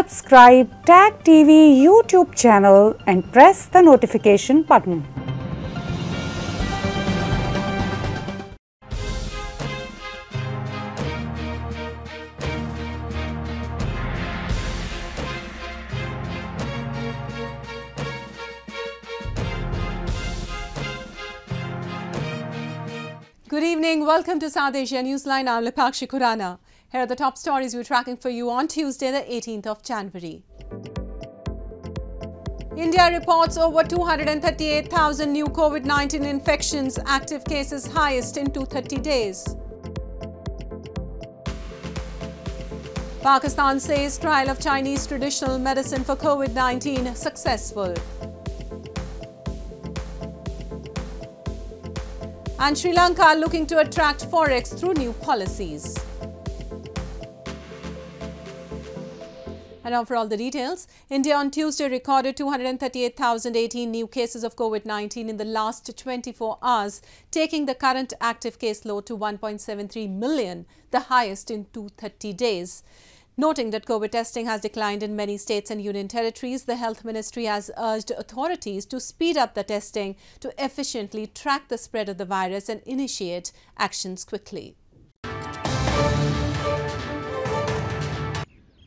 Subscribe TAG TV YouTube channel and press the notification button. Good evening. Welcome to South Asia Newsline. I'm Lipakshi here are the top stories we're tracking for you on Tuesday, the 18th of January. India reports over 238,000 new COVID-19 infections, active cases highest in 230 days. Pakistan says trial of Chinese traditional medicine for COVID-19 successful. And Sri Lanka looking to attract forex through new policies. And now for all the details. India on Tuesday recorded 238,018 new cases of COVID-19 in the last 24 hours, taking the current active caseload to 1.73 million, the highest in 230 days. Noting that COVID testing has declined in many states and union territories, the Health Ministry has urged authorities to speed up the testing to efficiently track the spread of the virus and initiate actions quickly.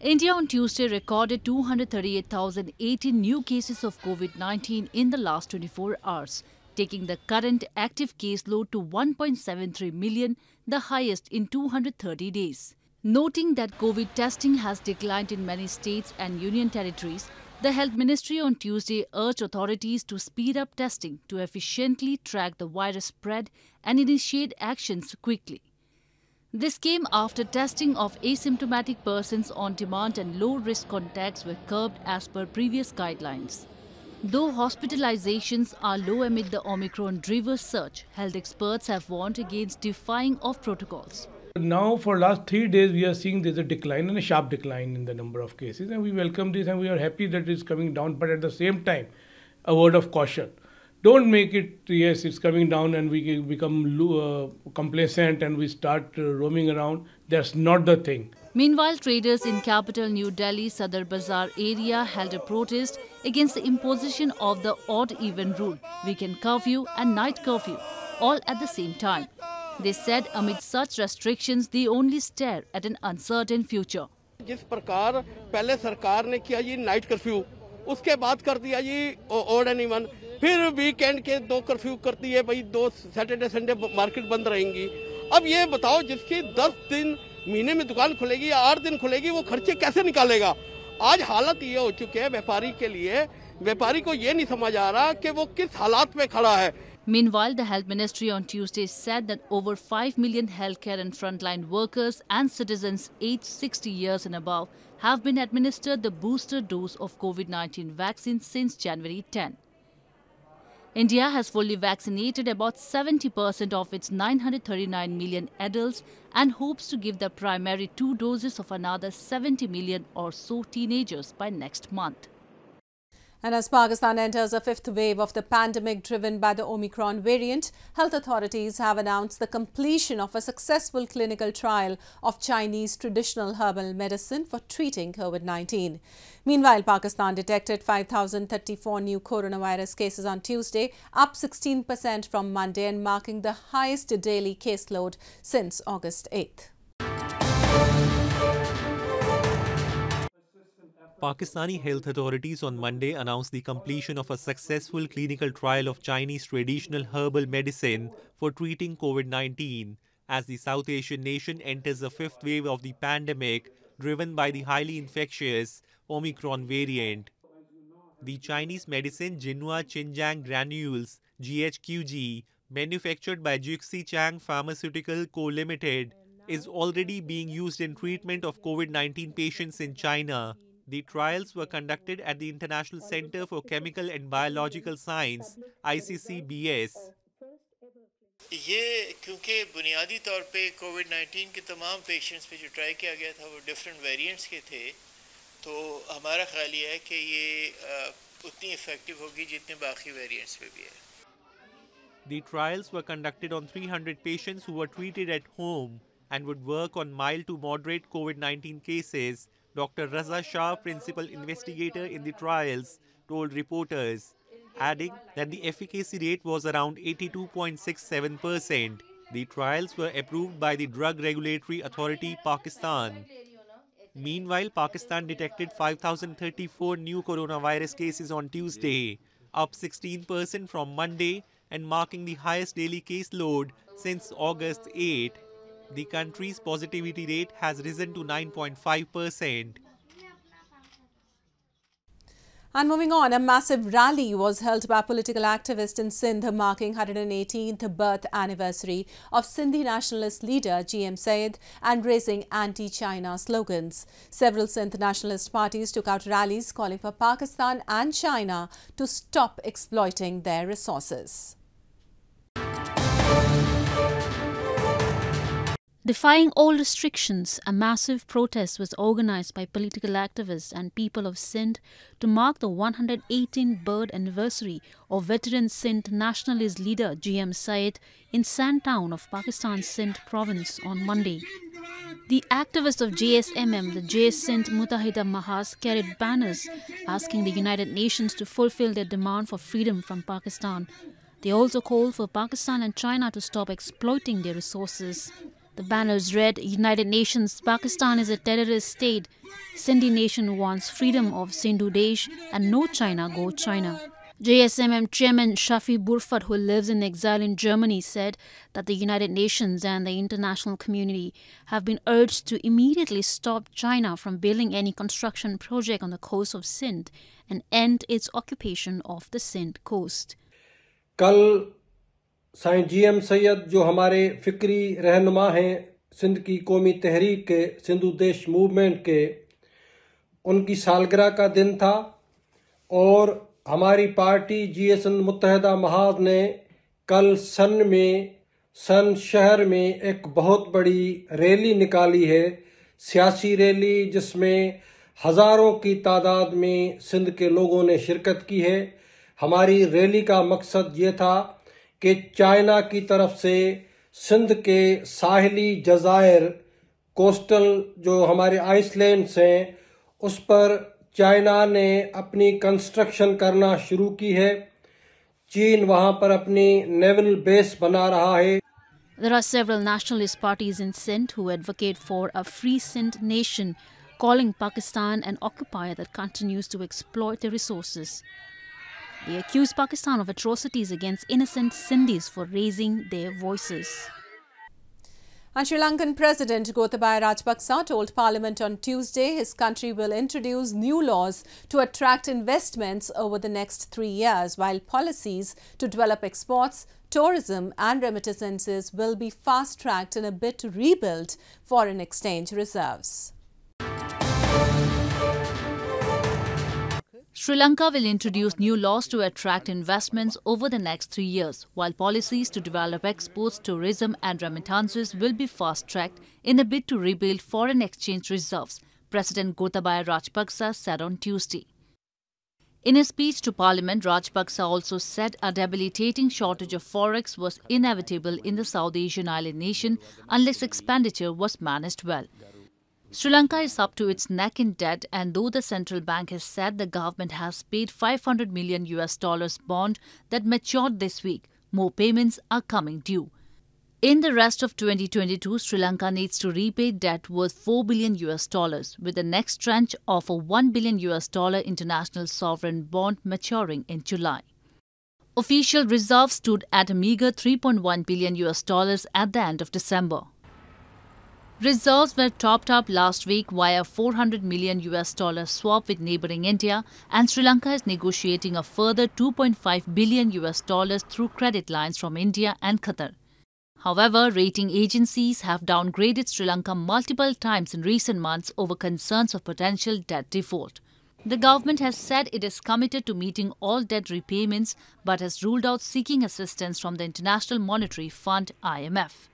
India on Tuesday recorded 238,018 new cases of COVID 19 in the last 24 hours, taking the current active caseload to 1.73 million, the highest in 230 days. Noting that COVID testing has declined in many states and union territories, the Health Ministry on Tuesday urged authorities to speed up testing to efficiently track the virus spread and initiate actions quickly. This came after testing of asymptomatic persons on demand and low-risk contacts were curbed as per previous guidelines. Though hospitalizations are low amid the Omicron driver surge, health experts have warned against defying of protocols. Now for last three days we are seeing there's a decline and a sharp decline in the number of cases and we welcome this and we are happy that it's coming down but at the same time a word of caution don't make it yes it's coming down and we become uh, complacent and we start uh, roaming around that's not the thing meanwhile traders in capital new delhi sadar bazaar area held a protest against the imposition of the odd even rule weekend curfew and night curfew all at the same time they said amid such restrictions they only stare at an uncertain future जिस प्रकार पहले सरकार ने किया ये night curfew उसके बाद कर दिया ये ओड एंड फिर वीकेंड के दो कर्फ्यू करती है भाई दो सैटरडे संडे मार्केट बंद रहेंगी अब ये बताओ जिसकी दस दिन महीने में दुकान खुलेगी या आठ दिन खुलेगी वो खर्चे कैसे निकालेगा आज हालत ये हो चुकी है व्यापारी के लिए व्यापारी को ये नहीं समझ आ रहा कि वो किस हालात में खड़ा है Meanwhile, the Health Ministry on Tuesday said that over 5 million healthcare and frontline workers and citizens aged 60 years and above have been administered the booster dose of COVID 19 vaccine since January 10. India has fully vaccinated about 70% of its 939 million adults and hopes to give the primary two doses of another 70 million or so teenagers by next month. And as Pakistan enters a fifth wave of the pandemic driven by the Omicron variant, health authorities have announced the completion of a successful clinical trial of Chinese traditional herbal medicine for treating COVID 19. Meanwhile, Pakistan detected 5,034 new coronavirus cases on Tuesday, up 16% from Monday, and marking the highest daily caseload since August 8th. Pakistani health authorities on Monday announced the completion of a successful clinical trial of Chinese traditional herbal medicine for treating COVID 19 as the South Asian nation enters the fifth wave of the pandemic driven by the highly infectious Omicron variant. The Chinese medicine Jinhua Xinjiang Granules GHQG, manufactured by Juxi Chang Pharmaceutical Co Limited, is already being used in treatment of COVID 19 patients in China. The trials were conducted at the International Center for Chemical and Biological Science, ICCBS. ये क्योंकि बुनियादी तौर पे Covid 19 के तमाम patients पे जो try किया गया था वो डिफरेंट वेरिएंट्स के थे तो हमारा ख्याल ये है कि ये उतनी इफेक्टिव होगी जितने बाकी वेरिएंट्स पे भी है The trials were conducted on 300 patients who were treated at home and would work on mild to moderate COVID 19 cases Dr. Raza Shah, principal investigator in the trials, told reporters, adding that the efficacy rate was around 82.67%. The trials were approved by the Drug Regulatory Authority, Pakistan. Meanwhile, Pakistan detected 5,034 new coronavirus cases on Tuesday, up 16% from Monday and marking the highest daily case load since August 8 the country's positivity rate has risen to 9.5%. And moving on, a massive rally was held by political activists in Sindh marking 118th birth anniversary of Sindhi nationalist leader GM Said and raising anti-China slogans. Several Sindh nationalist parties took out rallies calling for Pakistan and China to stop exploiting their resources. Defying all restrictions, a massive protest was organized by political activists and people of Sindh to mark the 118th birth anniversary of veteran Sindh nationalist leader G.M. Syed in Sand town of Pakistan's Sindh province on Monday. The activists of JSMM, the J Sindh Mutahida Mahas, carried banners asking the United Nations to fulfill their demand for freedom from Pakistan. They also called for Pakistan and China to stop exploiting their resources. The banners read, United Nations, Pakistan is a terrorist state. Sindhi nation wants freedom of Sindhu Desh and no China, go China. JSMM Chairman Shafi Burfat, who lives in exile in Germany, said that the United Nations and the international community have been urged to immediately stop China from building any construction project on the coast of Sindh and end its occupation of the Sindh coast. Sain G M Syed जो हमारे फ़िक्री रहनुमा हैं सिंध की कौमी तहरीक के सिंधु देश movement के उनकी सालगिरह का दिन था और हमारी पार्टी जी एस एन मुतहदा महाज ने कल सन में सन शहर में एक बहुत बड़ी रैली निकाली है सियासी रैली जिसमें हज़ारों की तादाद में सिंध के लोगों ने शिरकत की है हमारी रैली का मकसद ये था कि चाइना की तरफ से सिंध के साहली जजायर कोस्टल जो हमारे आइसलैंड्स हैं उस पर चाइना ने अपनी कंस्ट्रक्शन करना शुरू की है चीन वहां पर अपनी नेवल बेस बना रहा है There are several nationalist parties in Sindh who advocate for a free Sindh nation, calling Pakistan an occupier that continues to exploit their resources. They accuse Pakistan of atrocities against innocent Sindhis for raising their voices. And Sri Lankan President Gotabaya Rajapaksa told Parliament on Tuesday his country will introduce new laws to attract investments over the next three years, while policies to develop exports, tourism and remittances will be fast-tracked in a bid to rebuild foreign exchange reserves. Sri Lanka will introduce new laws to attract investments over the next three years, while policies to develop exports, tourism and remittances will be fast-tracked in a bid to rebuild foreign exchange reserves, President Gotabaya Rajapaksa said on Tuesday. In a speech to Parliament, Rajapaksa also said a debilitating shortage of forex was inevitable in the South Asian island nation unless expenditure was managed well. Sri Lanka is up to its neck in debt and though the central bank has said the government has paid 500 million US dollars bond that matured this week, more payments are coming due. In the rest of 2022, Sri Lanka needs to repay debt worth 4 billion US dollars with the next tranche of a 1 billion US dollar international sovereign bond maturing in July. Official reserves stood at a meager 3.1 billion US dollars at the end of December. Reserves were topped up last week via 400 million US dollar swap with neighboring India, and Sri Lanka is negotiating a further 2.5 billion US dollars through credit lines from India and Qatar. However, rating agencies have downgraded Sri Lanka multiple times in recent months over concerns of potential debt default. The government has said it is committed to meeting all debt repayments but has ruled out seeking assistance from the International Monetary Fund IMF.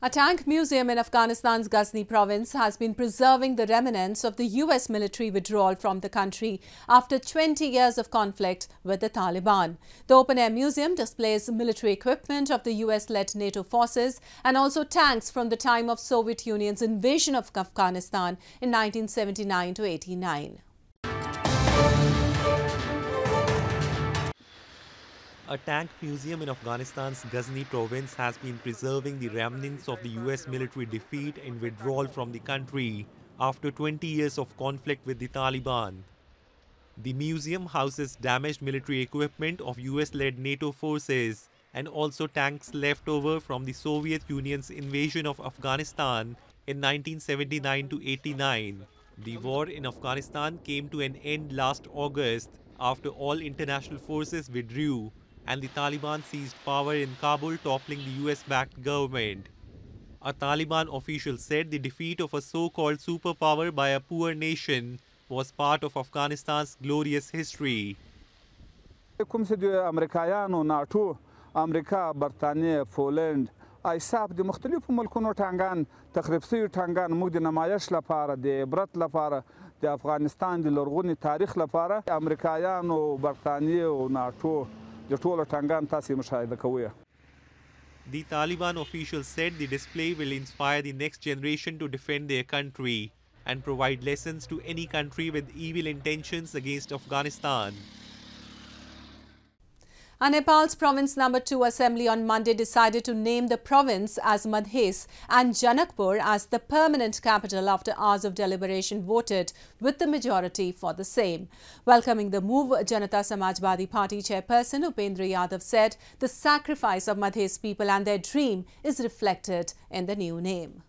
A tank museum in Afghanistan's Ghazni province has been preserving the remnants of the U.S. military withdrawal from the country after 20 years of conflict with the Taliban. The open-air museum displays military equipment of the U.S.-led NATO forces and also tanks from the time of Soviet Union's invasion of Afghanistan in 1979 to 89. A tank museum in Afghanistan's Ghazni province has been preserving the remnants of the US military defeat and withdrawal from the country after 20 years of conflict with the Taliban. The museum houses damaged military equipment of US-led NATO forces and also tanks left over from the Soviet Union's invasion of Afghanistan in 1979 to 89. The war in Afghanistan came to an end last August after all international forces withdrew and the Taliban seized power in Kabul, toppling the US backed government. A Taliban official said the defeat of a so called superpower by a poor nation was part of Afghanistan's glorious history. امریکا برتانیې پولند ایساف د مختلفو ملکونو ټانګان تخریب شوي ټانګان موږ د نمایش لپاره د عبرت لپاره د افغانستان د لرغوني تاریخ لپاره امریکایانو ناتو the Taliban officials said the display will inspire the next generation to defend their country and provide lessons to any country with evil intentions against Afghanistan. And Nepal's Province Number 2 Assembly on Monday decided to name the province as Madhes and Janakpur as the permanent capital after hours of deliberation voted with the majority for the same. Welcoming the move, Janata Samajwadi Party chairperson Upendra Yadav said the sacrifice of Madhes people and their dream is reflected in the new name.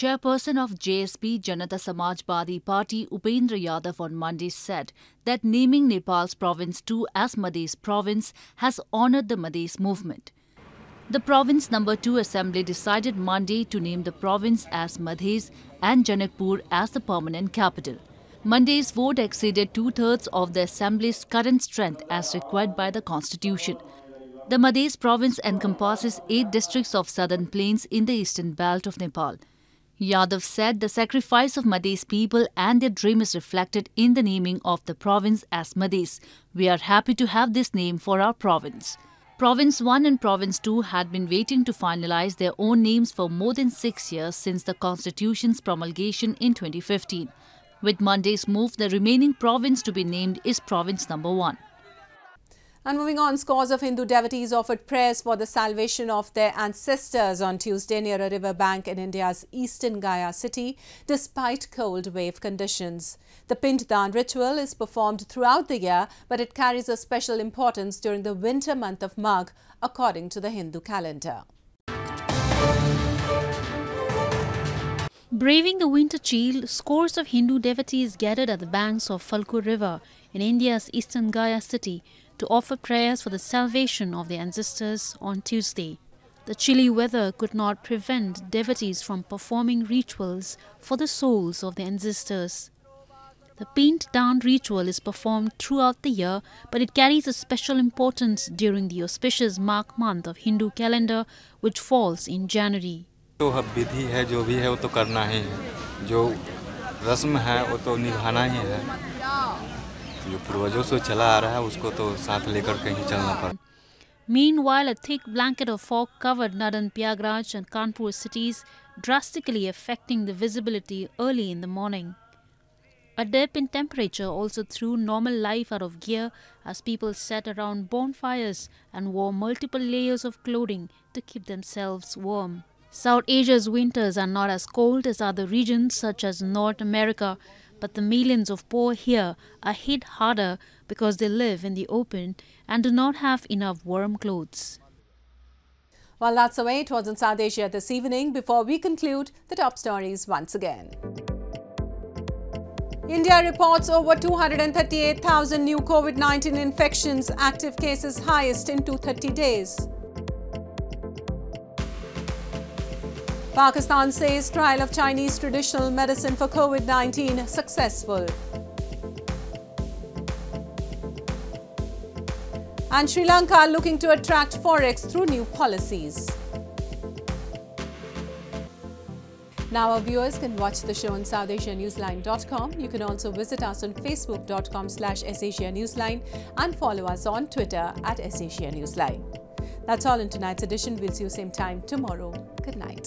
Chairperson of JSP Janata Samajbadi Party Upendra Yadav on Monday said that naming Nepal's province 2 as Madhes province has honored the Madhes movement. The province number 2 assembly decided Monday to name the province as Madhes and Janakpur as the permanent capital. Monday's vote exceeded two-thirds of the assembly's current strength as required by the constitution. The Madhes province encompasses eight districts of southern plains in the eastern belt of Nepal. Yadav said the sacrifice of Madhya's people and their dream is reflected in the naming of the province as Madhya's. We are happy to have this name for our province. Province 1 and Province 2 had been waiting to finalize their own names for more than six years since the constitution's promulgation in 2015. With Monday's move, the remaining province to be named is Province Number 1. And moving on, scores of Hindu devotees offered prayers for the salvation of their ancestors on Tuesday near a river bank in India's eastern Gaya city, despite cold wave conditions. The Pindan ritual is performed throughout the year, but it carries a special importance during the winter month of Magh, according to the Hindu calendar. Braving the winter chill, scores of Hindu devotees gathered at the banks of Falkur River in India's eastern Gaya city to offer prayers for the salvation of their ancestors on Tuesday. The chilly weather could not prevent devotees from performing rituals for the souls of their ancestors. The paint down ritual is performed throughout the year, but it carries a special importance during the auspicious Mark month of Hindu calendar, which falls in January. तो विधि है जो भी है वो तो करना है जो रस्म है वो तो निभाना ही है जो पूर्वजों से चला आ रहा है उसको तो साथ लेकर कहीं चलना पड़ा Meanwhile, a thick blanket of fog covered Nadan Prayagraj and Kanpur cities, drastically affecting the visibility early in the morning. A dip in temperature also threw normal life out of gear as people sat around bonfires and wore multiple layers of clothing to keep themselves warm. South Asia's winters are not as cold as other regions such as North America, but the millions of poor here are hit harder because they live in the open and do not have enough warm clothes. Well, that's the way it was in South Asia this evening. Before we conclude, the top stories once again. India reports over 238,000 new COVID-19 infections, active cases highest in 230 days. Pakistan says trial of Chinese traditional medicine for COVID-19 successful. and Sri Lanka looking to attract forex through new policies. Now our viewers can watch the show on SouthAsiaNewsline.com. You can also visit us on Facebook.com slash Newsline and follow us on Twitter at Newsline. That's all in tonight's edition. We'll see you same time tomorrow. Good night.